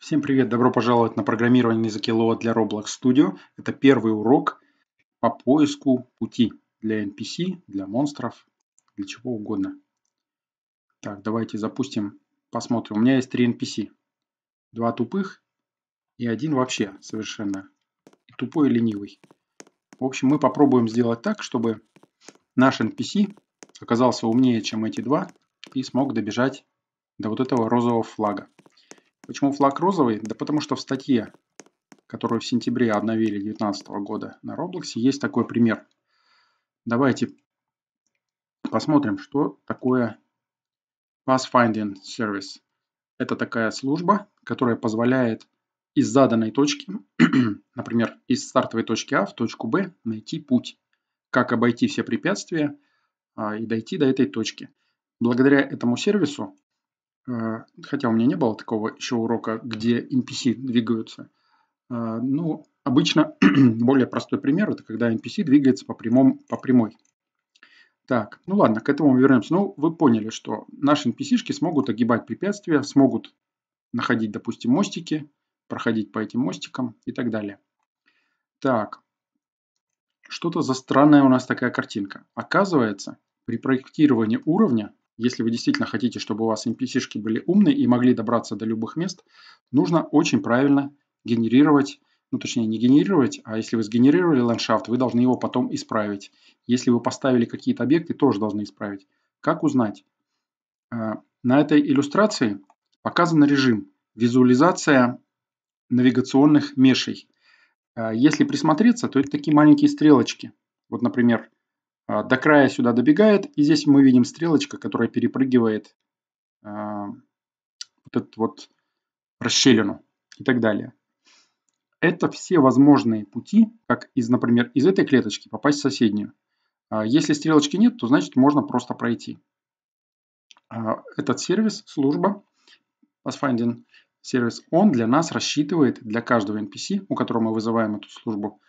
Всем привет! Добро пожаловать на программирование на языке Lua для Roblox Studio. Это первый урок по поиску пути для NPC, для монстров, для чего угодно. Так, давайте запустим, посмотрим. У меня есть три NPC. Два тупых и один вообще совершенно тупой и ленивый. В общем, мы попробуем сделать так, чтобы наш NPC оказался умнее, чем эти два и смог добежать до вот этого розового флага. Почему флаг розовый? Да потому что в статье, которую в сентябре обновили 2019 года на Roblox, есть такой пример. Давайте посмотрим, что такое Pathfinding Service. Это такая служба, которая позволяет из заданной точки, например, из стартовой точки А в точку Б найти путь, как обойти все препятствия а, и дойти до этой точки. Благодаря этому сервису а, хотя у меня не было такого еще урока, где NPC двигаются. А, ну, обычно более простой пример – это когда NPC двигается по, прямому, по прямой. Так, ну ладно, к этому мы вернемся. Ну, вы поняли, что наши NPC-шки смогут огибать препятствия, смогут находить, допустим, мостики, проходить по этим мостикам и так далее. Так, что-то за странная у нас такая картинка. Оказывается, при проектировании уровня если вы действительно хотите, чтобы у вас NPC-шки были умные и могли добраться до любых мест, нужно очень правильно генерировать, ну точнее не генерировать, а если вы сгенерировали ландшафт, вы должны его потом исправить. Если вы поставили какие-то объекты, тоже должны исправить. Как узнать? А, на этой иллюстрации показан режим визуализация навигационных мешей. А, если присмотреться, то это такие маленькие стрелочки. Вот, например, а, до края сюда добегает, и здесь мы видим стрелочка, которая перепрыгивает а, вот эту вот расщелину и так далее. Это все возможные пути, как, из, например, из этой клеточки попасть в соседнюю. А, если стрелочки нет, то значит можно просто пройти. Этот сервис, служба Pathfinding сервис, он для нас рассчитывает, для каждого NPC, у которого мы вызываем эту службу,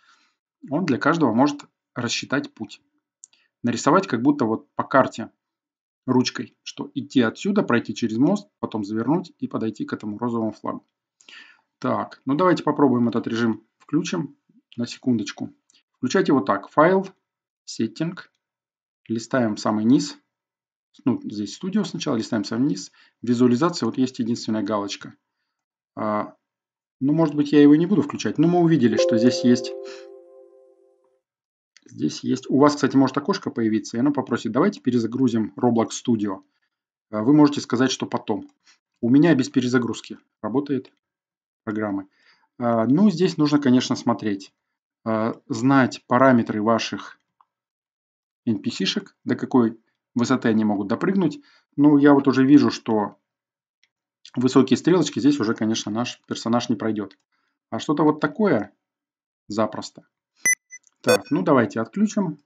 он для каждого может рассчитать путь нарисовать как будто вот по карте ручкой, что идти отсюда, пройти через мост, потом завернуть и подойти к этому розовому флагу. Так, ну давайте попробуем этот режим включим на секундочку. Включайте вот так. Файл, сеттинг, листаем самый низ. Ну, здесь студио сначала, листаем самый низ. Визуализация, вот есть единственная галочка. А, ну, может быть, я его не буду включать, но мы увидели, что здесь есть Здесь есть... У вас, кстати, может окошко появиться, и оно попросит, давайте перезагрузим Roblox Studio. А вы можете сказать, что потом. У меня без перезагрузки работает программы. А, ну, здесь нужно, конечно, смотреть. А, знать параметры ваших NPC-шек, до какой высоты они могут допрыгнуть. Ну, я вот уже вижу, что высокие стрелочки здесь уже, конечно, наш персонаж не пройдет. А что-то вот такое запросто – так, ну давайте отключим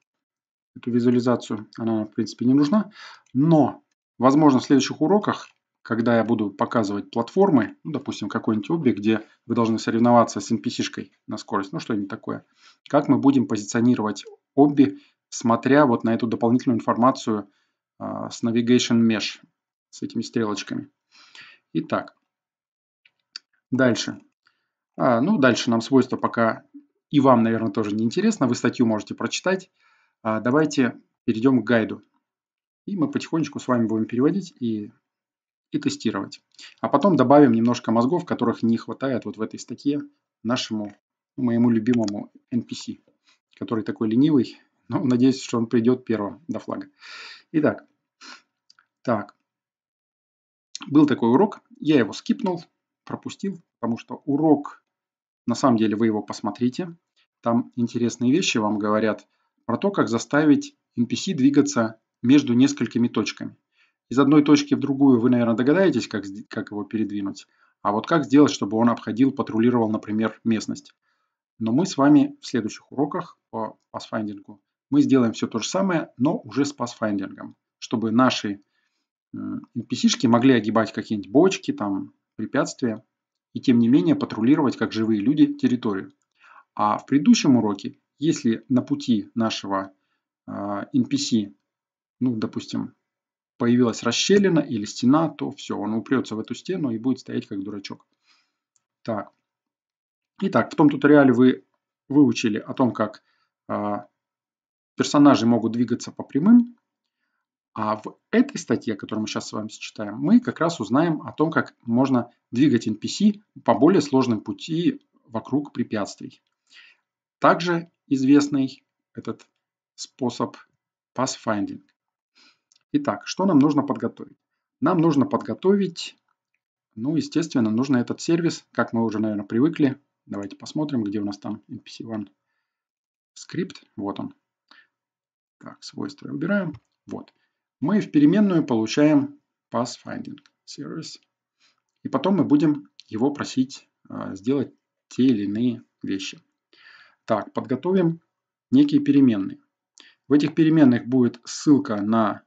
эту визуализацию. Она, в принципе, не нужна. Но, возможно, в следующих уроках, когда я буду показывать платформы, ну, допустим, какой-нибудь обе, где вы должны соревноваться с NPC-шкой на скорость, ну, что-нибудь такое, как мы будем позиционировать обе, смотря вот на эту дополнительную информацию э, с Navigation Mesh, с этими стрелочками. Итак, дальше. А, ну, дальше нам свойства пока и вам, наверное, тоже не интересно, вы статью можете прочитать. А, давайте перейдем к гайду. И мы потихонечку с вами будем переводить и, и тестировать. А потом добавим немножко мозгов, которых не хватает вот в этой статье нашему, моему любимому NPC, который такой ленивый, но надеюсь, что он придет первым до флага. Итак, так. Был такой урок, я его скипнул, пропустил, потому что урок, на самом деле вы его посмотрите, там интересные вещи вам говорят про то, как заставить NPC двигаться между несколькими точками. Из одной точки в другую вы, наверное, догадаетесь, как, как его передвинуть. А вот как сделать, чтобы он обходил, патрулировал, например, местность. Но мы с вами в следующих уроках по пасфайндингу мы сделаем все то же самое, но уже с пасфайндингом, чтобы наши NPC-шки э, могли огибать какие-нибудь бочки, там, препятствия, и тем не менее патрулировать как живые люди территорию. А в предыдущем уроке, если на пути нашего NPC, а, ну, допустим, появилась расщелина или стена, то все, он упрется в эту стену и будет стоять как дурачок. Так. Итак, в том туториале вы выучили о том, как а, персонажи могут двигаться по прямым, а в этой статье, которую мы сейчас с вами читаем, мы как раз узнаем о том, как можно двигать NPC по более сложным пути вокруг препятствий. Также известный этот способ pathfinding. Итак, что нам нужно подготовить? Нам нужно подготовить, ну, естественно, нужно этот сервис, как мы уже, наверное, привыкли. Давайте посмотрим, где у нас там npc1 скрипт. Вот он. Так, свойства выбираем. Вот. Мы в переменную получаем pathfinding service, И потом мы будем его просить э, сделать те или иные вещи. Так, подготовим некие переменные. В этих переменных будет ссылка на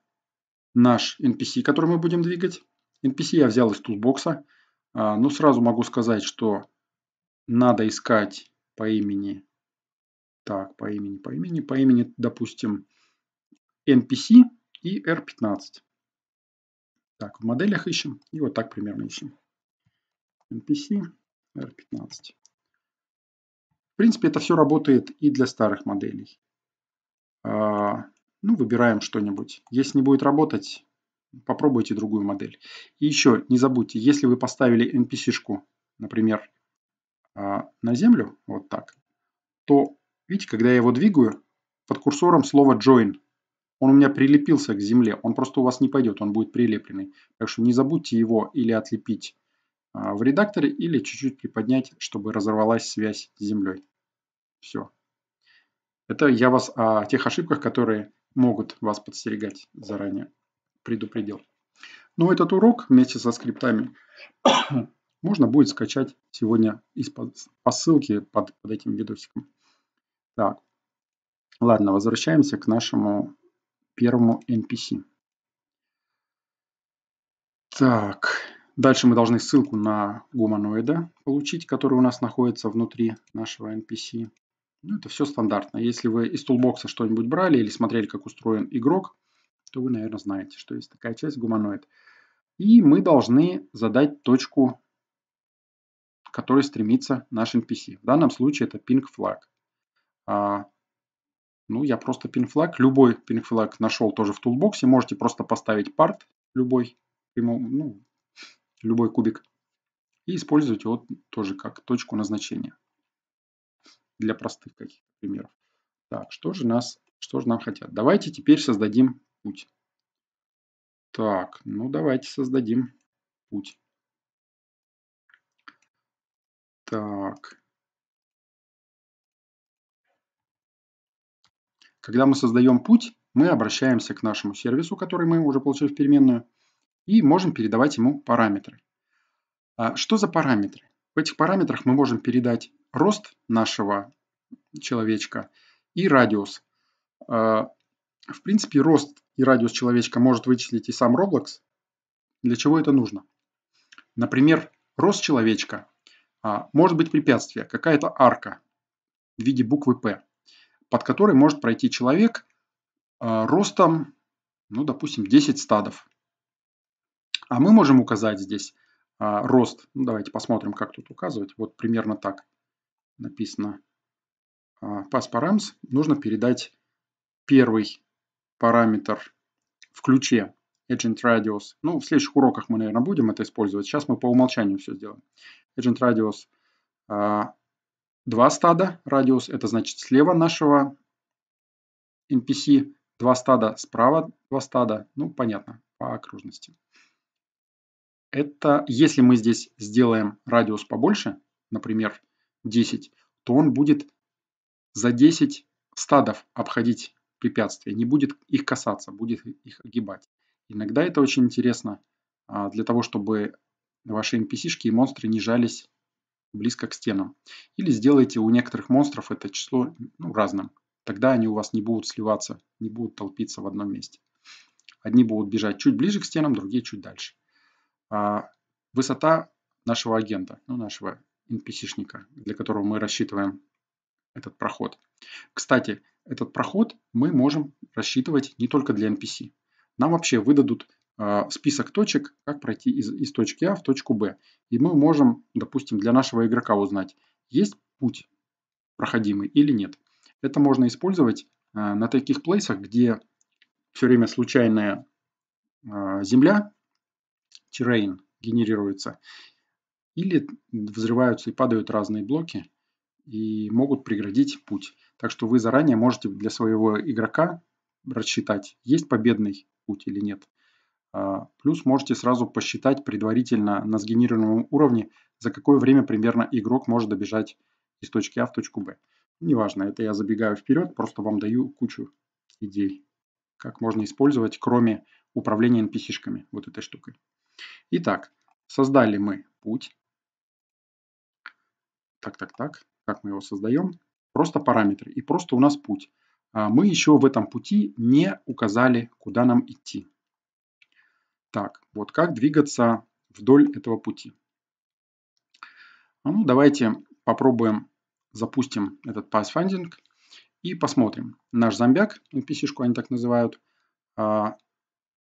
наш NPC, который мы будем двигать. NPC я взял из тулбокса. А, Но ну, сразу могу сказать, что надо искать по имени. Так, по имени, по имени, по имени, допустим, NPC и R15. Так, в моделях ищем. И вот так примерно ищем. NPC R15 принципе, это все работает и для старых моделей. А, ну, выбираем что-нибудь. Если не будет работать, попробуйте другую модель. И еще не забудьте, если вы поставили NPC-шку, например, а, на землю, вот так, то, видите, когда я его двигаю, под курсором слово join. Он у меня прилепился к земле, он просто у вас не пойдет, он будет прилепленный. Так что не забудьте его или отлепить а, в редакторе или чуть-чуть приподнять, чтобы разорвалась связь с землей. Все. Это я вас о тех ошибках, которые могут вас подстерегать заранее, предупредил. Но ну, этот урок вместе со скриптами можно будет скачать сегодня из по ссылке под, под этим видосиком. Так, ладно, возвращаемся к нашему первому NPC. Так, Дальше мы должны ссылку на гуманоида получить, который у нас находится внутри нашего NPC. Ну, это все стандартно. Если вы из тулбокса что-нибудь брали или смотрели, как устроен игрок, то вы, наверное, знаете, что есть такая часть гуманоид. И мы должны задать точку, к которой стремится наш NPC. В данном случае это ping флаг. А, ну, я просто ping флаг, любой ping флаг нашел тоже в тулбоксе. Можете просто поставить part любой, ну, любой кубик, и использовать его тоже как точку назначения для простых каких-то примеров. Так, что же, нас, что же нам хотят? Давайте теперь создадим путь. Так, ну давайте создадим путь. Так. Когда мы создаем путь, мы обращаемся к нашему сервису, который мы уже получили в переменную, и можем передавать ему параметры. А что за параметры? В этих параметрах мы можем передать рост нашего человечка и радиус. А, в принципе, рост и радиус человечка может вычислить и сам Roblox. Для чего это нужно? Например, рост человечка а, может быть препятствие, какая-то арка в виде буквы «П», под которой может пройти человек ростом, ну, допустим, 10 стадов. А мы можем указать здесь а, рост. Ну, давайте посмотрим, как тут указывать. Вот примерно так написано. pass а, params. Нужно передать первый параметр в ключе agent radius. Ну, в следующих уроках мы, наверное, будем это использовать. Сейчас мы по умолчанию все сделаем. Agent radius а, два стада. Радиус – это значит слева нашего NPC, два стада справа, два стада. Ну, понятно, по окружности. Это если мы здесь сделаем радиус побольше, например, 10, то он будет за 10 стадов обходить препятствия, не будет их касаться, будет их огибать. Иногда это очень интересно а, для того, чтобы ваши NPC-шки и монстры не жались близко к стенам. Или сделайте у некоторых монстров это число ну, разным. Тогда они у вас не будут сливаться, не будут толпиться в одном месте. Одни будут бежать чуть ближе к стенам, другие чуть дальше. А, высота нашего агента, ну, нашего NPC-шника, для которого мы рассчитываем этот проход. Кстати, этот проход мы можем рассчитывать не только для NPC. Нам вообще выдадут а, список точек, как пройти из, из точки А в точку Б. И мы можем, допустим, для нашего игрока узнать, есть путь проходимый или нет. Это можно использовать а, на таких плейсах, где все время случайная земля, terrain генерируется. Или взрываются и падают разные блоки и могут преградить путь. Так что вы заранее можете для своего игрока рассчитать, есть победный путь или нет. А, плюс можете сразу посчитать предварительно на сгенерированном уровне, за какое время примерно игрок может добежать из точки А в точку Б. Неважно, это я забегаю вперед, просто вам даю кучу идей, как можно использовать, кроме управления NPC-шками вот этой штукой. Итак, создали мы путь. Так, так, так. Как мы его создаем? Просто параметры. И просто у нас путь. А мы еще в этом пути не указали, куда нам идти. Так, вот как двигаться вдоль этого пути. А ну, давайте попробуем, запустим этот Pathfinding и посмотрим. Наш зомбяк, NPC-шку ну, они так называют, а,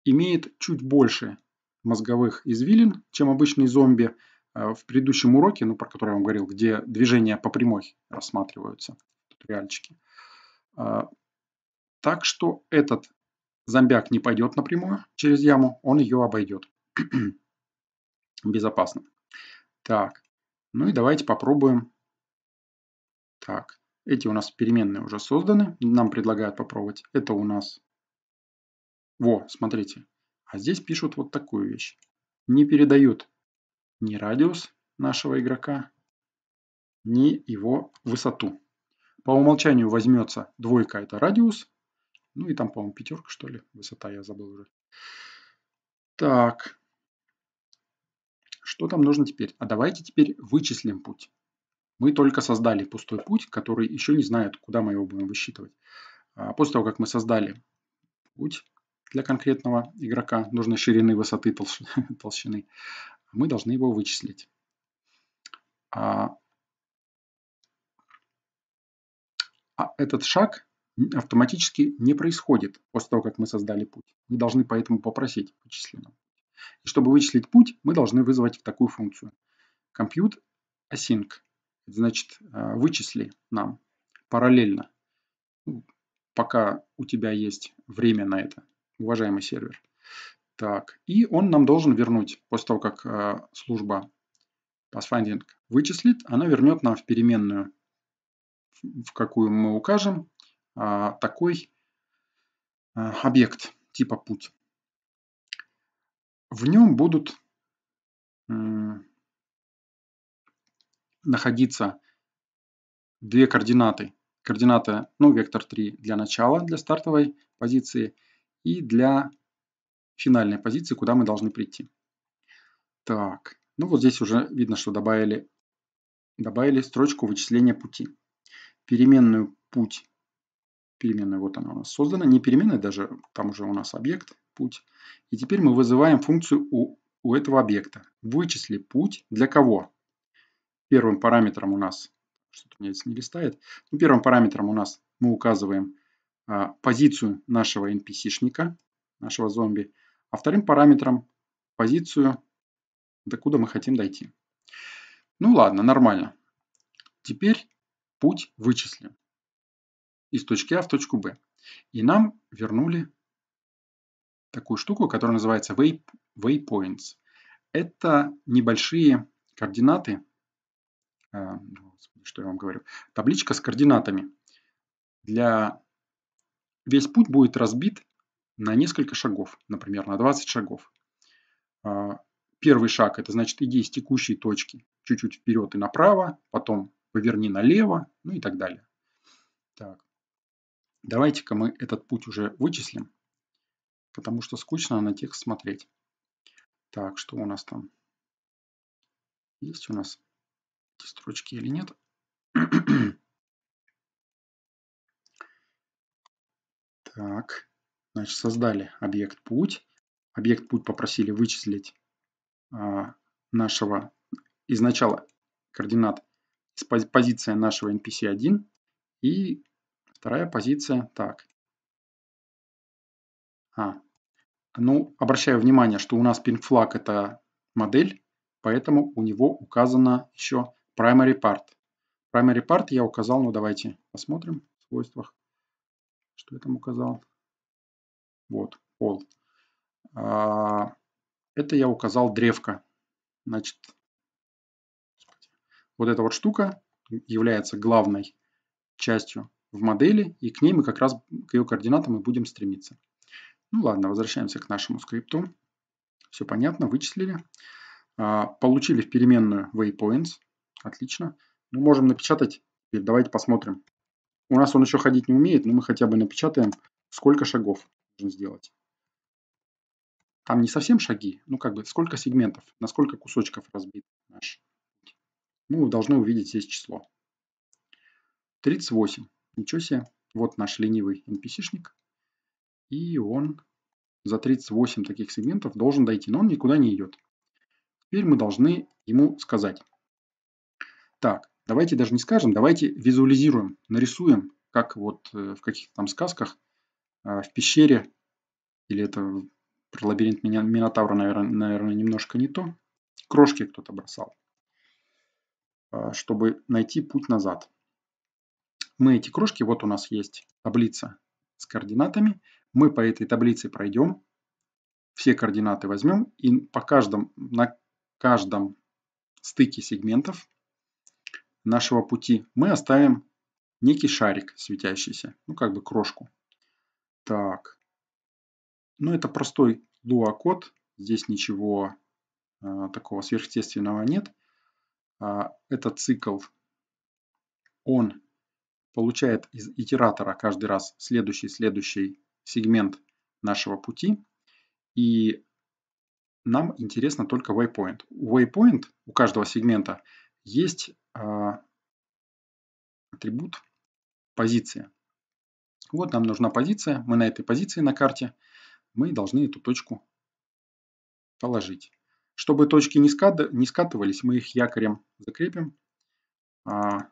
имеет чуть больше мозговых извилин, чем обычные зомби э, в предыдущем уроке, ну, про который я вам говорил, где движения по прямой рассматриваются, реальчики. Э, так что этот зомбяк не пойдет напрямую через яму, он ее обойдет. Безопасно. Так, ну и давайте попробуем. Так, эти у нас переменные уже созданы, нам предлагают попробовать. Это у нас... Во, смотрите, а здесь пишут вот такую вещь. Не передают ни радиус нашего игрока, ни его высоту. По умолчанию возьмется двойка это радиус. Ну и там, по-моему, пятерка, что ли. Высота я забыл уже. Так. Что там нужно теперь? А давайте теперь вычислим путь. Мы только создали пустой путь, который еще не знает, куда мы его будем высчитывать. А после того, как мы создали путь, для конкретного игрока нужной ширины, высоты, толщ... толщины, мы должны его вычислить. А... а этот шаг автоматически не происходит после того, как мы создали путь. Мы должны поэтому попросить вычислено. И чтобы вычислить путь, мы должны вызвать такую функцию. Compute async. Это значит, а, вычисли нам параллельно, ну, пока у тебя есть время на это, уважаемый сервер. Так, и он нам должен вернуть, после того, как э, служба pathfinding вычислит, она вернет нам в переменную, в какую мы укажем, э, такой э, объект типа путь. В нем будут э, находиться две координаты. Координата, ну, вектор 3 для начала, для стартовой позиции – и для финальной позиции, куда мы должны прийти. Так, ну вот здесь уже видно, что добавили, добавили строчку вычисления пути. Переменную путь, переменная вот она у нас создана, не переменная даже, там уже у нас объект, путь. И теперь мы вызываем функцию у, у этого объекта. Вычисли путь для кого? Первым параметром у нас, что-то у меня здесь не листает, ну, первым параметром у нас мы указываем а, позицию нашего NPC-шника, нашего зомби, а вторым параметром позицию, докуда мы хотим дойти. Ну ладно, нормально. Теперь путь вычислим из точки А в точку Б. И нам вернули такую штуку, которая называется way, waypoints. Это небольшие координаты, а, что я вам говорю, табличка с координатами для весь путь будет разбит на несколько шагов, например, на 20 шагов. А, первый шаг – это значит иди из текущей точки чуть-чуть вперед и направо, потом поверни налево, ну и так далее. Так. Давайте-ка мы этот путь уже вычислим, потому что скучно на тех смотреть. Так, что у нас там? Есть у нас эти строчки или нет? Так, значит, создали объект путь. Объект путь попросили вычислить а, нашего изначала координат позиция нашего NPC1 и вторая позиция так. А, ну, обращаю внимание, что у нас PingFlag это модель, поэтому у него указано еще primary part. Primary part я указал, ну давайте посмотрим в свойствах что я там указал? Вот, пол. А, это я указал древко. Значит, вот эта вот штука является главной частью в модели, и к ней мы как раз, к ее координатам мы будем стремиться. Ну ладно, возвращаемся к нашему скрипту. Все понятно, вычислили. А, получили в переменную waypoints. Отлично. Мы ну, можем напечатать. Теперь давайте посмотрим, у нас он еще ходить не умеет, но мы хотя бы напечатаем, сколько шагов нужно сделать. Там не совсем шаги, ну как бы сколько сегментов, на сколько кусочков разбит наш. Мы ну, должны увидеть здесь число. 38. Ничего себе. Вот наш ленивый NPC-шник. И он за 38 таких сегментов должен дойти, но он никуда не идет. Теперь мы должны ему сказать. Так, Давайте даже не скажем, давайте визуализируем, нарисуем, как вот э, в каких-то там сказках э, в пещере, или это про лабиринт Минотавра, наверное, наверное немножко не то, крошки кто-то бросал, э, чтобы найти путь назад. Мы эти крошки, вот у нас есть таблица с координатами, мы по этой таблице пройдем, все координаты возьмем и по каждому, на каждом стыке сегментов нашего пути мы оставим некий шарик светящийся, ну как бы крошку. Так, ну это простой Lua-код, здесь ничего э, такого сверхъестественного нет. Э, этот цикл, он получает из итератора каждый раз следующий-следующий сегмент нашего пути. И нам интересно только waypoint. У waypoint, у каждого сегмента, есть а, атрибут позиция. Вот нам нужна позиция. Мы на этой позиции на карте мы должны эту точку положить. Чтобы точки не, скатывались, мы их якорем закрепим. А,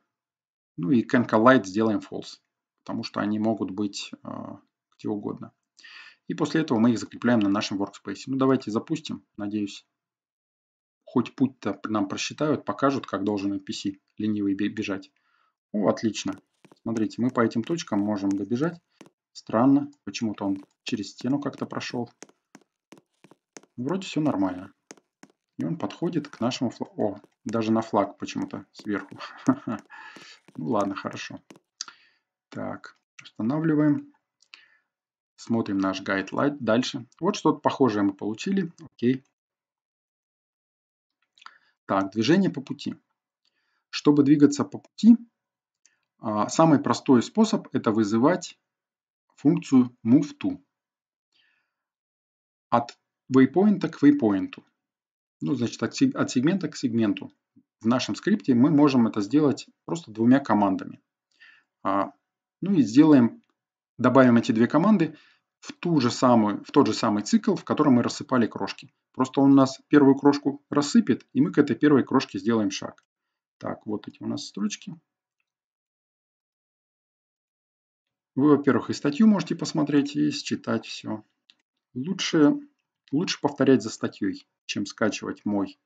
ну и can collide сделаем false, потому что они могут быть а, где угодно. И после этого мы их закрепляем на нашем workspace. Ну давайте запустим. Надеюсь, Хоть путь-то нам просчитают, покажут, как должен NPC ленивый бежать. О, отлично. Смотрите, мы по этим точкам можем добежать. Странно, почему-то он через стену как-то прошел. Вроде все нормально. И он подходит к нашему флагу. О, даже на флаг почему-то сверху. Ну ладно, хорошо. Так, устанавливаем. Смотрим наш гайд дальше. Вот что-то похожее мы получили. Окей. Так, движение по пути. Чтобы двигаться по пути, а, самый простой способ – это вызывать функцию move-to от waypoint к waypoint. Ну, значит, от сегмента к сегменту. В нашем скрипте мы можем это сделать просто двумя командами. А, ну и сделаем, добавим эти две команды в, ту же самую, в тот же самый цикл, в котором мы рассыпали крошки. Просто он у нас первую крошку рассыпет, и мы к этой первой крошке сделаем шаг. Так, вот эти у нас строчки. Вы, во-первых, и статью можете посмотреть, и считать все. Лучше, лучше повторять за статьей, чем скачивать мой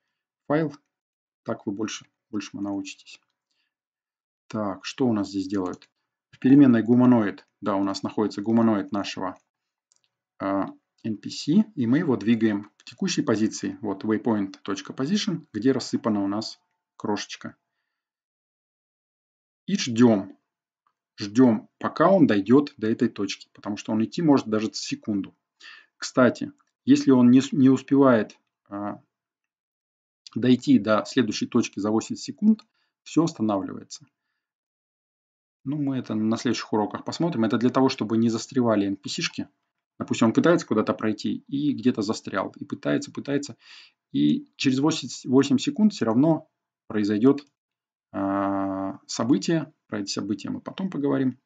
файл. Так вы больше, больше научитесь. Так, что у нас здесь делают? В переменной гуманоид, да, у нас находится гуманоид нашего а, NPC, и мы его двигаем к текущей позиции, вот waypoint.position, где рассыпана у нас крошечка. И ждем. Ждем, пока он дойдет до этой точки, потому что он идти может даже секунду. Кстати, если он не, не успевает а, дойти до следующей точки за 8 секунд, все останавливается. Ну, мы это на следующих уроках посмотрим. Это для того, чтобы не застревали NPC-шки. Допустим, он пытается куда-то пройти и где-то застрял. И пытается, пытается. И через 8, 8 секунд все равно произойдет э, а, событие. Про эти события мы потом поговорим.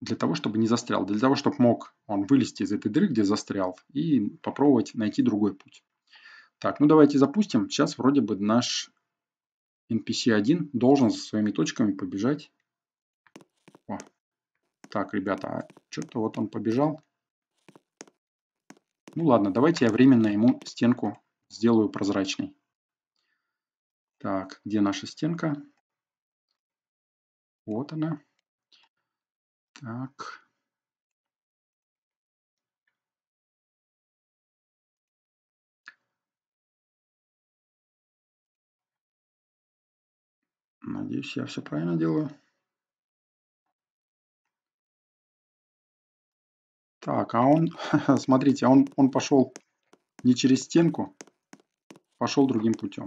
Для того, чтобы не застрял. Для того, чтобы мог он вылезти из этой дыры, где застрял, и попробовать найти другой путь. Так, ну давайте запустим. Сейчас вроде бы наш NPC-1 должен со своими точками побежать. О, так, ребята, а что-то вот он побежал. Ну ладно, давайте я временно ему стенку сделаю прозрачной. Так, где наша стенка? Вот она. Так. Надеюсь, я все правильно делаю. Так, а он, смотрите, он, он пошел не через стенку, пошел другим путем.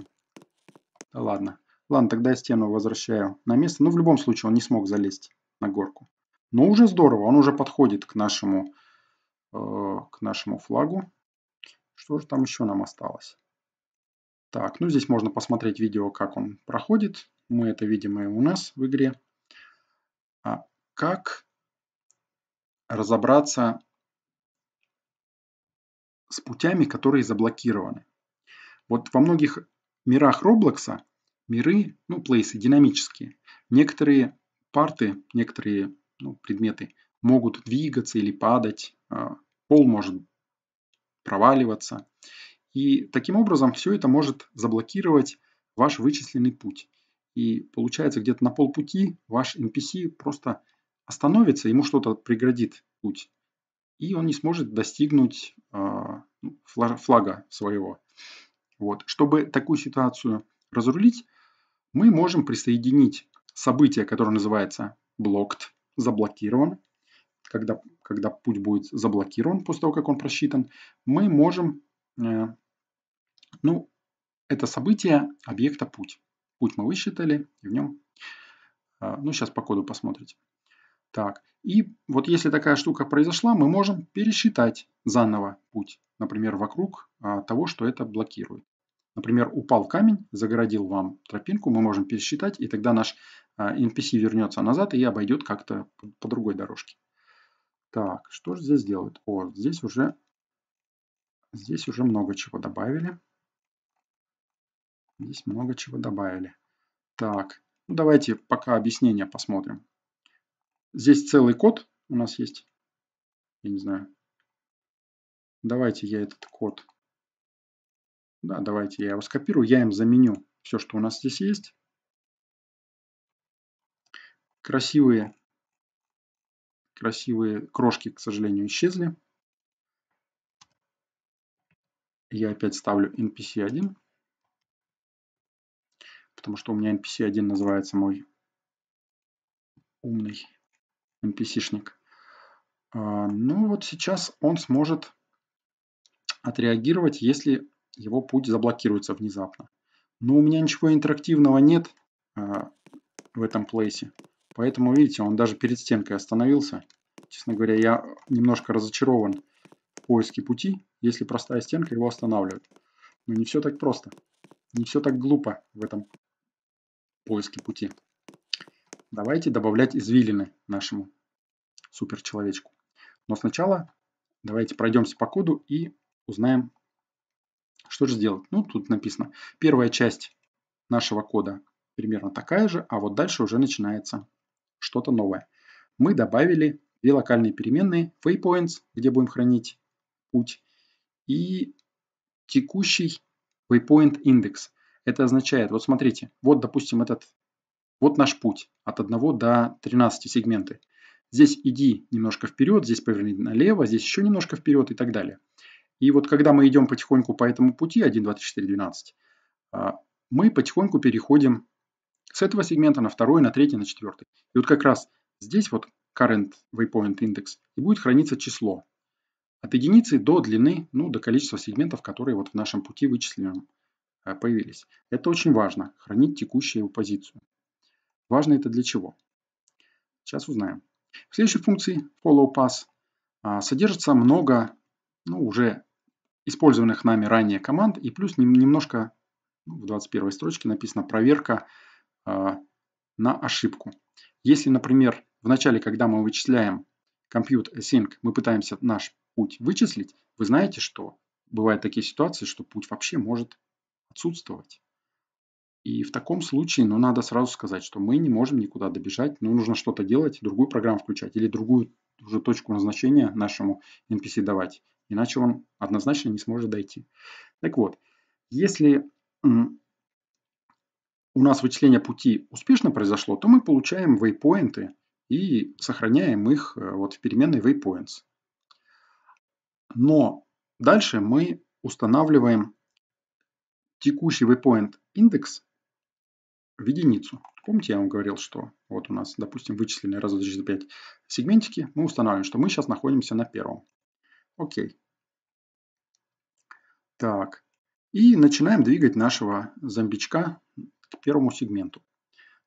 Да ладно. Ладно, тогда я стену возвращаю на место. Ну, в любом случае, он не смог залезть на горку. Но уже здорово, он уже подходит к нашему, э, к нашему флагу. Что же там еще нам осталось? Так, ну здесь можно посмотреть видео, как он проходит. Мы это видим и у нас в игре. А как разобраться с путями, которые заблокированы. Вот во многих мирах Roblox миры, ну, плейсы динамические. Некоторые парты, некоторые ну, предметы могут двигаться или падать, а, пол может проваливаться. И таким образом все это может заблокировать ваш вычисленный путь. И получается где-то на полпути ваш NPC просто остановится, ему что-то преградит путь, и он не сможет достигнуть а, ну, флага своего. Вот. Чтобы такую ситуацию разрулить, мы можем присоединить событие, которое называется blocked, заблокирован. Когда, когда путь будет заблокирован после того, как он просчитан, мы можем э, ну, это событие объекта путь. Путь мы высчитали, и в нем, э, ну, сейчас по коду посмотрите. Так, и вот если такая штука произошла, мы можем пересчитать заново путь, например, вокруг а, того, что это блокирует. Например, упал камень, загородил вам тропинку, мы можем пересчитать, и тогда наш NPC а, вернется назад и обойдет как-то по, по другой дорожке. Так, что же здесь делают? О, здесь уже, здесь уже много чего добавили. Здесь много чего добавили. Так, ну давайте пока объяснение посмотрим. Здесь целый код у нас есть. Я не знаю. Давайте я этот код... Да, давайте я его скопирую. Я им заменю все, что у нас здесь есть. Красивые, красивые крошки, к сожалению, исчезли. Я опять ставлю npc1, потому что у меня npc1 называется мой умный NPC-шник. А, ну вот сейчас он сможет отреагировать, если его путь заблокируется внезапно. Но у меня ничего интерактивного нет а, в этом плейсе. Поэтому, видите, он даже перед стенкой остановился. Честно говоря, я немножко разочарован в поиске пути, если простая стенка его останавливает. Но не все так просто. Не все так глупо в этом поиске пути. Давайте добавлять извилины нашему суперчеловечку. Но сначала давайте пройдемся по коду и узнаем, что же сделать. Ну, тут написано. Первая часть нашего кода примерно такая же, а вот дальше уже начинается что-то новое. Мы добавили две локальные переменные waypoints, где будем хранить путь, и текущий waypoint index. Это означает, вот смотрите, вот, допустим, этот вот наш путь от 1 до 13 сегменты. Здесь иди немножко вперед, здесь поверни налево, здесь еще немножко вперед и так далее. И вот когда мы идем потихоньку по этому пути 1, 2, 3, 4, 12, мы потихоньку переходим с этого сегмента на второй, на третий, на четвертый. И вот как раз здесь вот current waypoint index и будет храниться число от единицы до длины, ну, до количества сегментов, которые вот в нашем пути вычисленном а, появились. Это очень важно, хранить текущую позицию. Важно это для чего? Сейчас узнаем. В следующей функции follow pass а, содержится много ну, уже использованных нами ранее команд и плюс немножко ну, в 21 строчке написано проверка э, на ошибку. Если, например, в начале, когда мы вычисляем compute async, мы пытаемся наш путь вычислить, вы знаете, что бывают такие ситуации, что путь вообще может отсутствовать. И в таком случае, ну, надо сразу сказать, что мы не можем никуда добежать, ну, нужно что-то делать, другую программу включать или другую уже точку назначения нашему NPC давать, иначе он однозначно не сможет дойти. Так вот, если у нас вычисление пути успешно произошло, то мы получаем вейпоинты и сохраняем их э, вот в переменной waypoints. Но дальше мы устанавливаем текущий waypoint индекс в единицу. Помните, я вам говорил, что вот у нас, допустим, вычисленные раз пять сегментики. Мы устанавливаем, что мы сейчас находимся на первом. Окей. Так. И начинаем двигать нашего зомбичка к первому сегменту.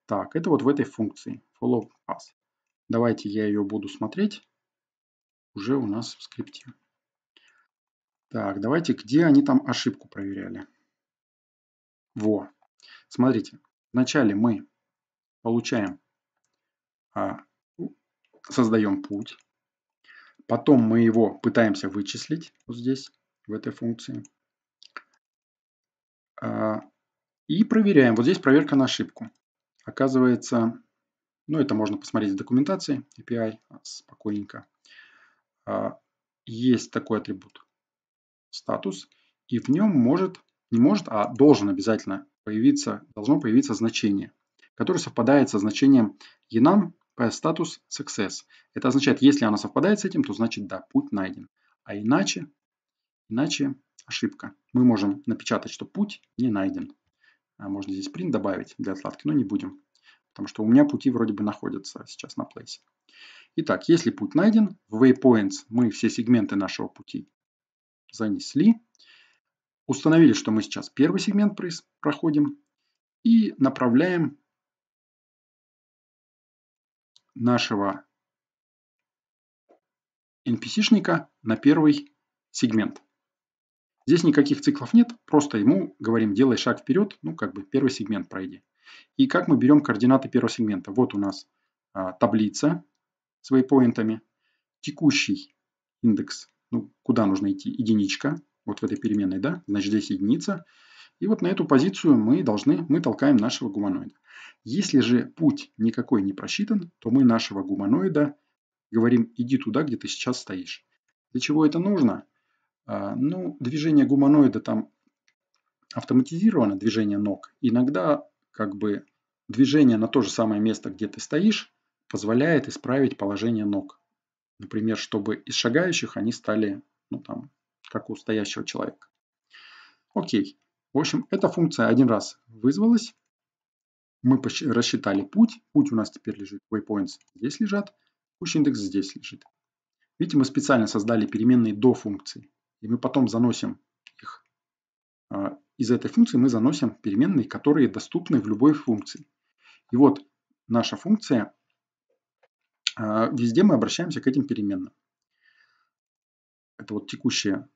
Так, это вот в этой функции follow path. Давайте я ее буду смотреть уже у нас в скрипте. Так, давайте, где они там ошибку проверяли? Во. Смотрите, Вначале мы получаем, а, создаем путь, потом мы его пытаемся вычислить вот здесь, в этой функции, а, и проверяем. Вот здесь проверка на ошибку. Оказывается, ну это можно посмотреть в документации API спокойненько. А, есть такой атрибут статус, и в нем может, не может, а должен обязательно появиться, должно появиться значение, которое совпадает со значением enum по статус success. Это означает, если оно совпадает с этим, то значит да, путь найден. А иначе, иначе ошибка. Мы можем напечатать, что путь не найден. А можно здесь print добавить для отладки, но не будем. Потому что у меня пути вроде бы находятся сейчас на place. Итак, если путь найден, в waypoints мы все сегменты нашего пути занесли. Установили, что мы сейчас первый сегмент проходим и направляем нашего NPC-шника на первый сегмент. Здесь никаких циклов нет, просто ему говорим, делай шаг вперед, ну как бы первый сегмент пройди. И как мы берем координаты первого сегмента? Вот у нас а, таблица с вейпоинтами, текущий индекс, ну куда нужно идти, единичка, вот в этой переменной, да, значит здесь единица. И вот на эту позицию мы должны, мы толкаем нашего гуманоида. Если же путь никакой не просчитан, то мы нашего гуманоида говорим, иди туда, где ты сейчас стоишь. Для чего это нужно? А, ну, движение гуманоида там автоматизировано, движение ног. Иногда как бы движение на то же самое место, где ты стоишь, позволяет исправить положение ног. Например, чтобы из шагающих они стали ну, там, как у стоящего человека. Окей. В общем, эта функция один раз вызвалась. Мы рассчитали путь. Путь у нас теперь лежит. Waypoints здесь лежат. Push индекс здесь лежит. Видите, мы специально создали переменные до функции. И мы потом заносим их. А, из этой функции мы заносим переменные, которые доступны в любой функции. И вот наша функция. А, везде мы обращаемся к этим переменным. Это вот текущая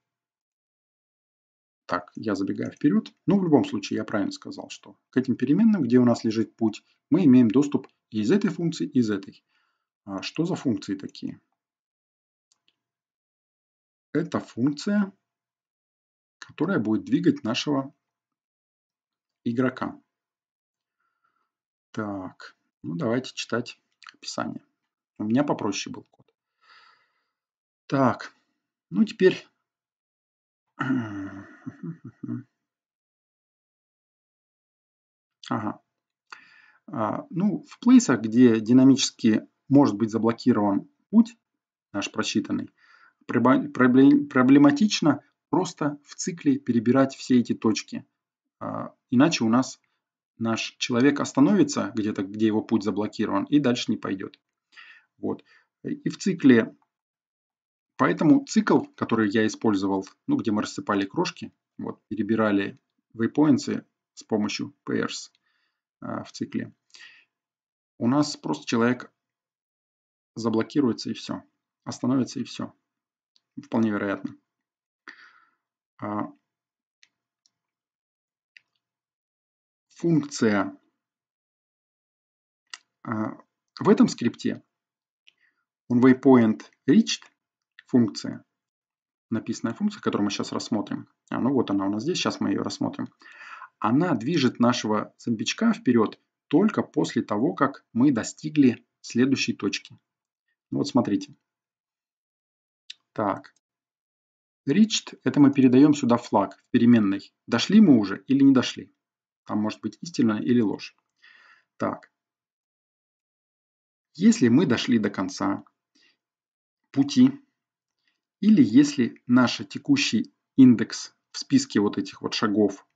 так, я забегаю вперед, но ну, в любом случае я правильно сказал, что к этим переменным, где у нас лежит путь, мы имеем доступ и из этой функции, и из этой. А что за функции такие? Это функция, которая будет двигать нашего игрока. Так, ну давайте читать описание. У меня попроще был код. Так, ну теперь Ага. А, ну, в плейсах, где динамически может быть заблокирован путь, наш просчитанный, проблематично просто в цикле перебирать все эти точки. А, иначе у нас наш человек остановится где-то, где его путь заблокирован, и дальше не пойдет. Вот. И в цикле Поэтому цикл, который я использовал, ну, где мы рассыпали крошки, вот, перебирали waypoints с помощью pairs а, в цикле, у нас просто человек заблокируется и все. Остановится и все. Вполне вероятно. А, функция а, в этом скрипте он waypoint reached функция. Написанная функция, которую мы сейчас рассмотрим. А, ну вот она у нас здесь, сейчас мы ее рассмотрим. Она движет нашего зомбичка вперед только после того, как мы достигли следующей точки. Ну вот смотрите. Так. Reached – это мы передаем сюда флаг в переменной. Дошли мы уже или не дошли? Там может быть истина или ложь. Так. Если мы дошли до конца пути, или если наш текущий индекс в списке вот этих вот шагов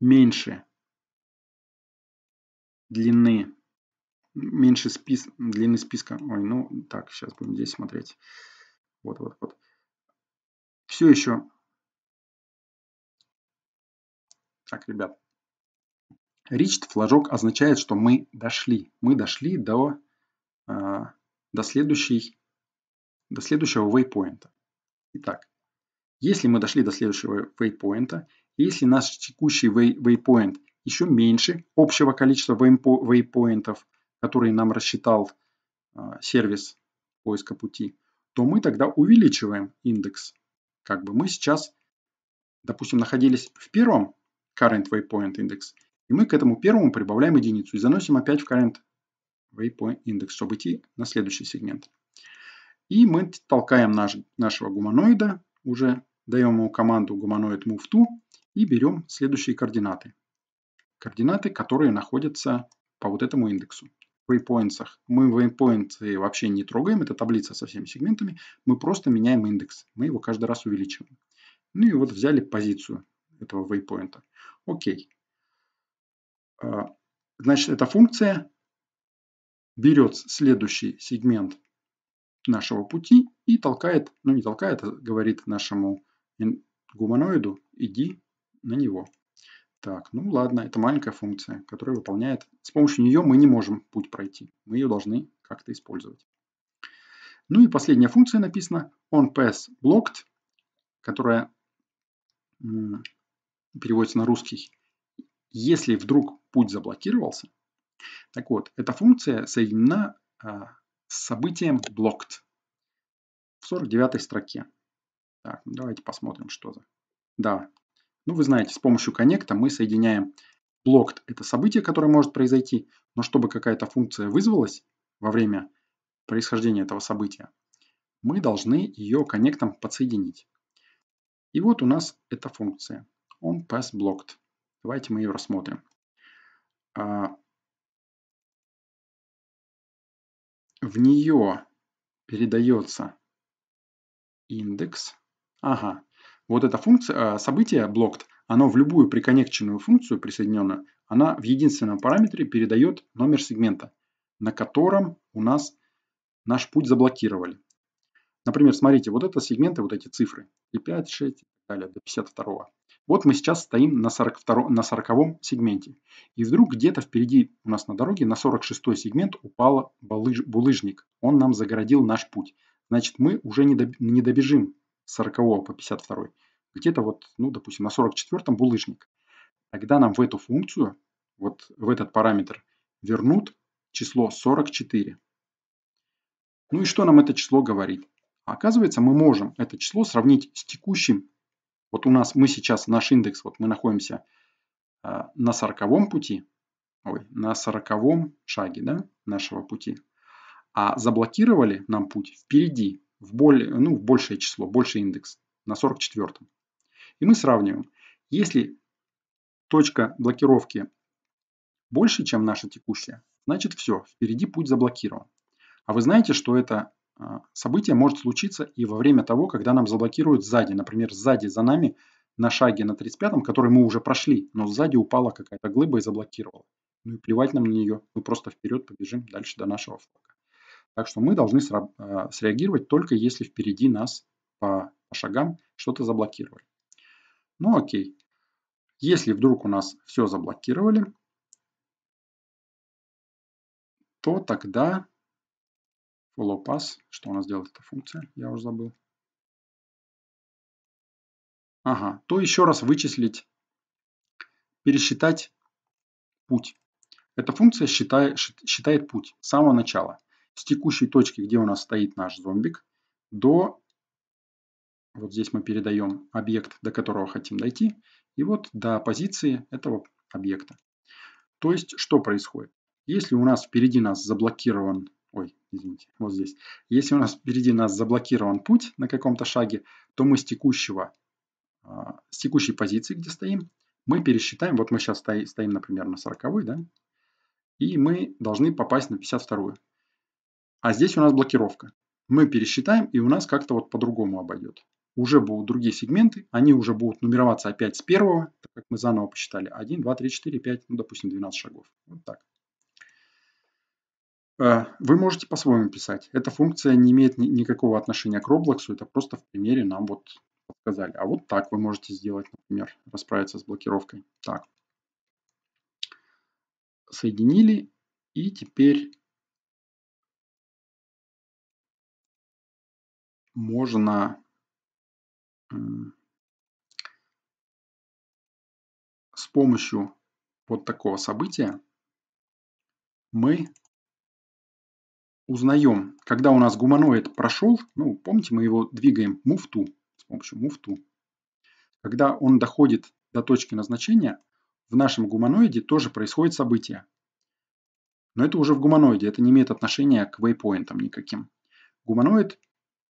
меньше длины, меньше спис, длины списка. Ой, ну так, сейчас будем здесь смотреть. Вот, вот, вот. Все еще. Так, ребят. Reached флажок означает, что мы дошли. Мы дошли до, а, до следующей до следующего вейпоинта. Итак, если мы дошли до следующего вейпоинта, если наш текущий waypoint еще меньше общего количества вейпоинтов, которые нам рассчитал а, сервис поиска пути, то мы тогда увеличиваем индекс. Как бы мы сейчас, допустим, находились в первом current waypoint индекс, и мы к этому первому прибавляем единицу и заносим опять в current waypoint индекс, чтобы идти на следующий сегмент. И мы толкаем наш, нашего гуманоида, уже даем ему команду гуманоид move to и берем следующие координаты. Координаты, которые находятся по вот этому индексу. В waypoints. Мы waypoints вообще не трогаем, это таблица со всеми сегментами. Мы просто меняем индекс. Мы его каждый раз увеличиваем. Ну и вот взяли позицию этого waypoint. Окей. А, значит, эта функция берет следующий сегмент нашего пути и толкает, ну не толкает, а говорит нашему гуманоиду, иди на него. Так, ну ладно, это маленькая функция, которая выполняет... С помощью нее мы не можем путь пройти. Мы ее должны как-то использовать. Ну и последняя функция написана onPassBlocked, которая переводится на русский. Если вдруг путь заблокировался, так вот, эта функция соединена а, с событием blocked в 49 строке. Так, ну давайте посмотрим, что за... Да, ну вы знаете, с помощью коннекта мы соединяем blocked – это событие, которое может произойти, но чтобы какая-то функция вызвалась во время происхождения этого события, мы должны ее коннектом подсоединить. И вот у нас эта функция Он blocked. Давайте мы ее рассмотрим. А, в нее передается индекс. Ага. Вот эта функция, а, событие blocked, оно в любую приконнекченную функцию присоединенную, она в единственном параметре передает номер сегмента, на котором у нас наш путь заблокировали. Например, смотрите, вот это сегменты, вот эти цифры, и 5, 6 и так далее, до 52. Вот мы сейчас стоим на, 42, на 40 сегменте. И вдруг где-то впереди у нас на дороге на 46 сегмент упал булыж, булыжник. Он нам загородил наш путь. Значит, мы уже не, доб, не добежим с 40 по 52. Где-то вот, ну, допустим, на 44 булыжник. Тогда нам в эту функцию, вот в этот параметр, вернут число 44. Ну и что нам это число говорит? Оказывается, мы можем это число сравнить с текущим вот у нас мы сейчас, наш индекс, вот мы находимся э, на сороковом пути, ой, на сороковом шаге да, нашего пути, а заблокировали нам путь впереди, в, более, ну, в большее число, больше индекс, на 44-м. И мы сравниваем. Если точка блокировки больше, чем наша текущая, значит все, впереди путь заблокирован. А вы знаете, что это а, событие может случиться и во время того, когда нам заблокируют сзади. Например, сзади за нами на шаге на 35-м, который мы уже прошли, но сзади упала какая-то глыба и заблокировала. Ну и плевать нам на нее, мы просто вперед побежим дальше до нашего флага. Так что мы должны а, среагировать только если впереди нас по, по шагам что-то заблокировали. Ну окей. Если вдруг у нас все заблокировали, то тогда lowPass. Что у нас делает эта функция? Я уже забыл. Ага, то еще раз вычислить, пересчитать путь. Эта функция считает, считает путь с самого начала. С текущей точки, где у нас стоит наш зомбик, до... Вот здесь мы передаем объект, до которого хотим дойти. И вот до позиции этого объекта. То есть, что происходит? Если у нас впереди нас заблокирован ой, извините, вот здесь. Если у нас впереди нас заблокирован путь на каком-то шаге, то мы с текущего, а, с текущей позиции, где стоим, мы пересчитаем, вот мы сейчас стоим, например, на 40 да, и мы должны попасть на 52 А здесь у нас блокировка. Мы пересчитаем, и у нас как-то вот по-другому обойдет. Уже будут другие сегменты, они уже будут нумероваться опять с первого, так как мы заново посчитали. 1, 2, 3, 4, 5, ну, допустим, 12 шагов. Вот так. А, вы можете по-своему писать. Эта функция не имеет никакого отношения к Roblox, это просто в примере нам вот показали. А вот так вы можете сделать, например, расправиться с блокировкой. Так. Соединили. И теперь можно с помощью вот такого события мы узнаем, когда у нас гуманоид прошел, ну, помните, мы его двигаем муфту, с помощью муфту. Когда он доходит до точки назначения, в нашем гуманоиде тоже происходит событие. Но это уже в гуманоиде, это не имеет отношения к вейпоинтам никаким. Гуманоид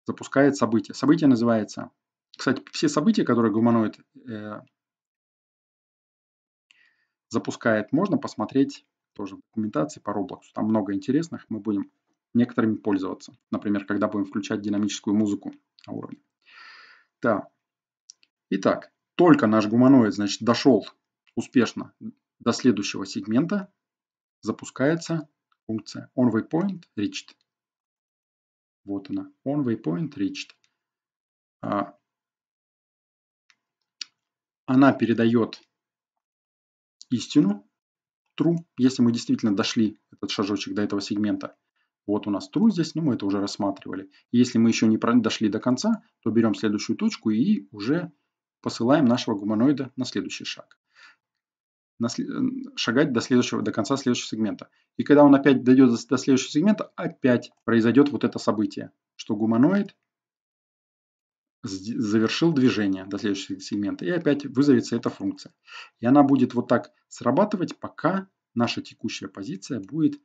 запускает событие. Событие называется... Кстати, все события, которые гуманоид э, запускает, можно посмотреть тоже в документации по Roblox. Там много интересных, мы будем некоторыми пользоваться. Например, когда будем включать динамическую музыку на уровне. Да. Итак, только наш гуманоид, значит, дошел успешно до следующего сегмента, запускается функция on waypoint reached. Вот она, on waypoint reached. А, она передает истину, true, если мы действительно дошли этот шажочек до этого сегмента. Вот у нас true здесь, но ну, мы это уже рассматривали. Если мы еще не дошли до конца, то берем следующую точку и уже посылаем нашего гуманоида на следующий шаг. На, э, шагать до, следующего, до конца следующего сегмента. И когда он опять дойдет до следующего сегмента, опять произойдет вот это событие, что гуманоид завершил движение до следующего сегмента. И опять вызовется эта функция. И она будет вот так срабатывать, пока наша текущая позиция будет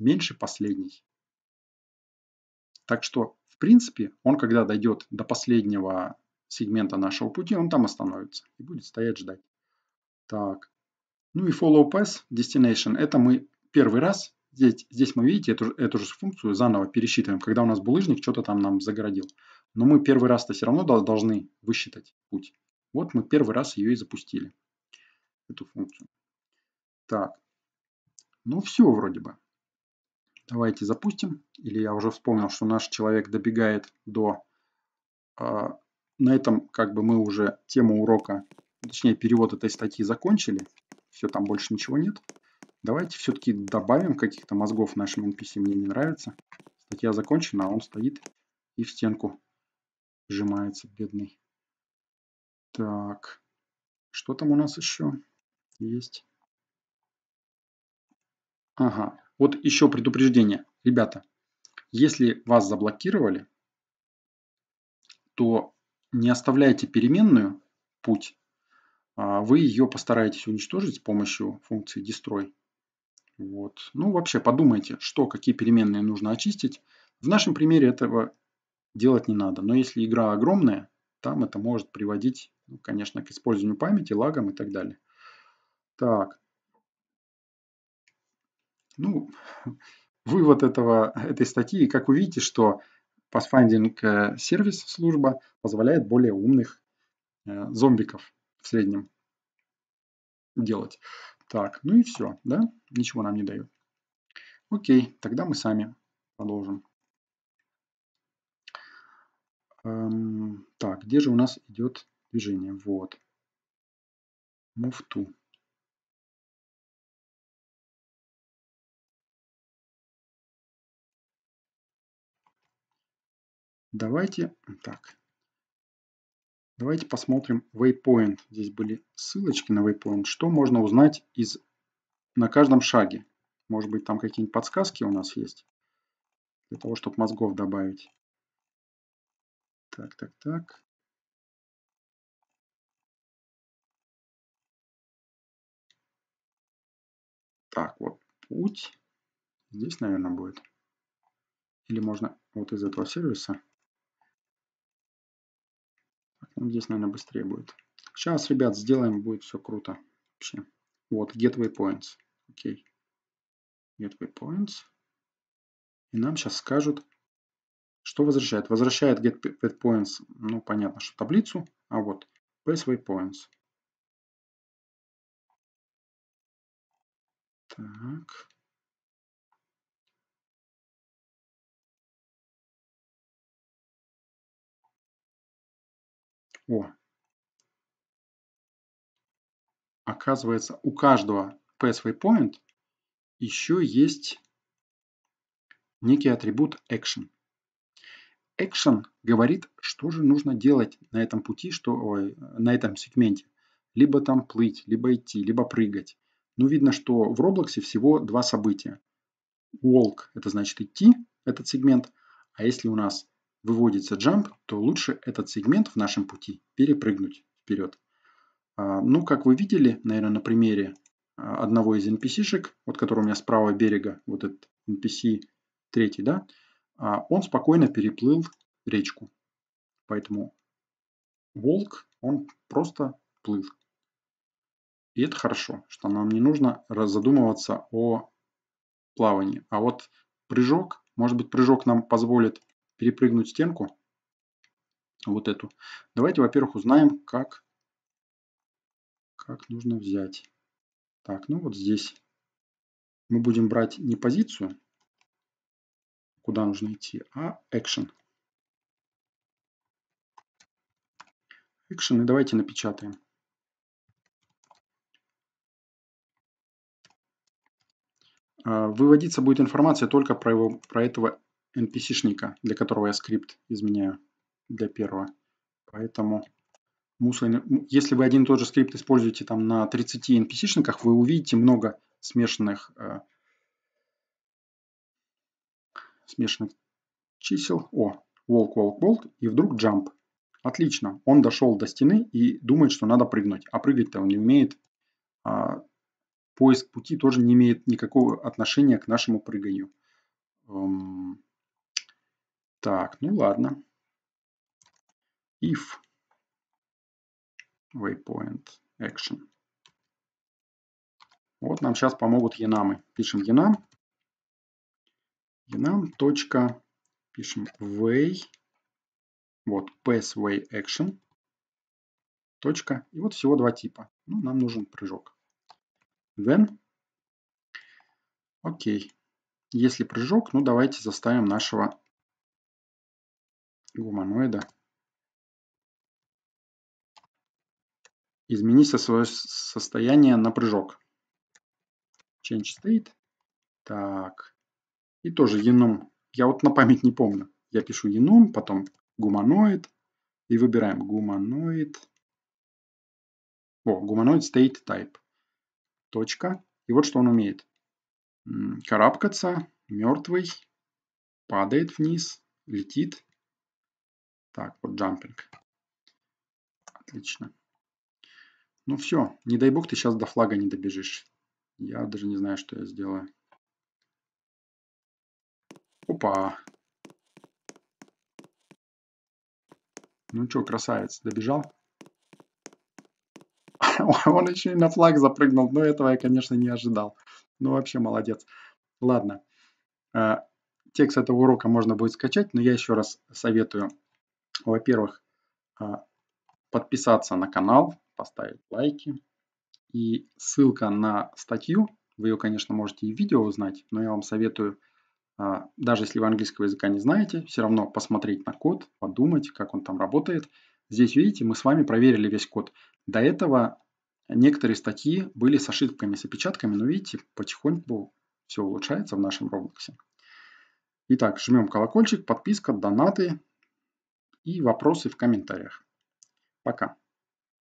меньше последней. Так что, в принципе, он когда дойдет до последнего сегмента нашего пути, он там остановится и будет стоять ждать. Так. Ну и follow pass destination. Это мы первый раз. Здесь, здесь мы, видите, эту, эту же функцию заново пересчитываем, когда у нас булыжник что-то там нам загородил. Но мы первый раз-то все равно должны высчитать путь. Вот мы первый раз ее и запустили, эту функцию. Так, ну все вроде бы. Давайте запустим. Или я уже вспомнил, что наш человек добегает до... А, на этом как бы мы уже тему урока, точнее перевод этой статьи закончили. Все, там больше ничего нет. Давайте все-таки добавим каких-то мозгов нашим NPC, мне не нравится. Статья закончена, а он стоит и в стенку сжимается, бедный. Так, что там у нас еще есть? Ага, вот еще предупреждение. Ребята, если вас заблокировали, то не оставляйте переменную путь, а вы ее постараетесь уничтожить с помощью функции destroy. Вот. Ну, вообще подумайте, что, какие переменные нужно очистить. В нашем примере этого делать не надо. Но если игра огромная, там это может приводить, ну, конечно, к использованию памяти, лагам и так далее. Так, ну, вывод этого, этой статьи, как вы видите, что Pathfinding э, сервис служба позволяет более умных э, зомбиков в среднем делать. Так, ну и все, да? Ничего нам не дают. Окей, тогда мы сами продолжим. Эм, так, где же у нас идет движение? Вот. Move to. Давайте так. Давайте посмотрим waypoint. Здесь были ссылочки на waypoint. Что можно узнать из на каждом шаге? Может быть, там какие-нибудь подсказки у нас есть? Для того, чтобы мозгов добавить. Так, так, так. Так, вот путь. Здесь, наверное, будет. Или можно вот из этого сервиса ну, здесь, наверное, быстрее будет. Сейчас, ребят, сделаем, будет все круто. Вообще. Вот, gateway points. Окей. Okay. Gateway points. И нам сейчас скажут, что возвращает. Возвращает get points, ну, понятно, что таблицу. А вот, pathway points. Так. О. Оказывается, у каждого PSV Point еще есть некий атрибут action. Action говорит, что же нужно делать на этом пути, что, ой, на этом сегменте. Либо там плыть, либо идти, либо прыгать. Ну, видно, что в Roblox всего два события. Walk – это значит идти, этот сегмент. А если у нас выводится jump, то лучше этот сегмент в нашем пути перепрыгнуть вперед. А, ну, как вы видели, наверное, на примере а, одного из NPC-шек, вот который у меня справа берега, вот этот NPC третий, да, а, он спокойно переплыл речку. Поэтому волк, он просто плыл. И это хорошо, что нам не нужно задумываться о плавании. А вот прыжок, может быть, прыжок нам позволит перепрыгнуть стенку, вот эту. Давайте, во-первых, узнаем, как, как нужно взять. Так, ну вот здесь мы будем брать не позицию, куда нужно идти, а action. Action, и давайте напечатаем. А, выводиться будет информация только про, его, про этого NPC-шника, для которого я скрипт изменяю для первого. Поэтому если вы один и тот же скрипт используете там на 30 NPC-шниках, вы увидите много смешанных, э, смешанных чисел. О, walk, walk, walk, и вдруг jump. Отлично, он дошел до стены и думает, что надо прыгнуть. А прыгать-то он не умеет. А поиск пути тоже не имеет никакого отношения к нашему прыганию. Эм... Так, ну ладно. If waypoint action. Вот нам сейчас помогут енамы. Пишем енам. Енам. Точка. Пишем way. Вот pathway action. Точка. И вот всего два типа. Ну, нам нужен прыжок. Then. Окей. Если прыжок, ну давайте заставим нашего гуманоида. Измените свое состояние на прыжок. Change state. Так. И тоже еном. Я вот на память не помню. Я пишу еном, потом гуманоид. И выбираем гуманоид. О, гуманоид state type. Точка. И вот что он умеет. Карабкаться, мертвый, падает вниз, летит, так, вот джампинг. Отлично. Ну все, не дай бог ты сейчас до флага не добежишь. Я даже не знаю, что я сделаю. Опа. Ну что, красавец, добежал? Он еще и на флаг запрыгнул, но этого я, конечно, не ожидал. Ну вообще молодец. Ладно. Э, текст этого урока можно будет скачать, но я еще раз советую во-первых, а, подписаться на канал, поставить лайки. И ссылка на статью, вы ее, конечно, можете и в видео узнать, но я вам советую, а, даже если вы английского языка не знаете, все равно посмотреть на код, подумать, как он там работает. Здесь, видите, мы с вами проверили весь код. До этого некоторые статьи были с ошибками, с опечатками, но видите, потихоньку все улучшается в нашем Роблоксе. Итак, жмем колокольчик, подписка, донаты, и вопросы в комментариях. Пока.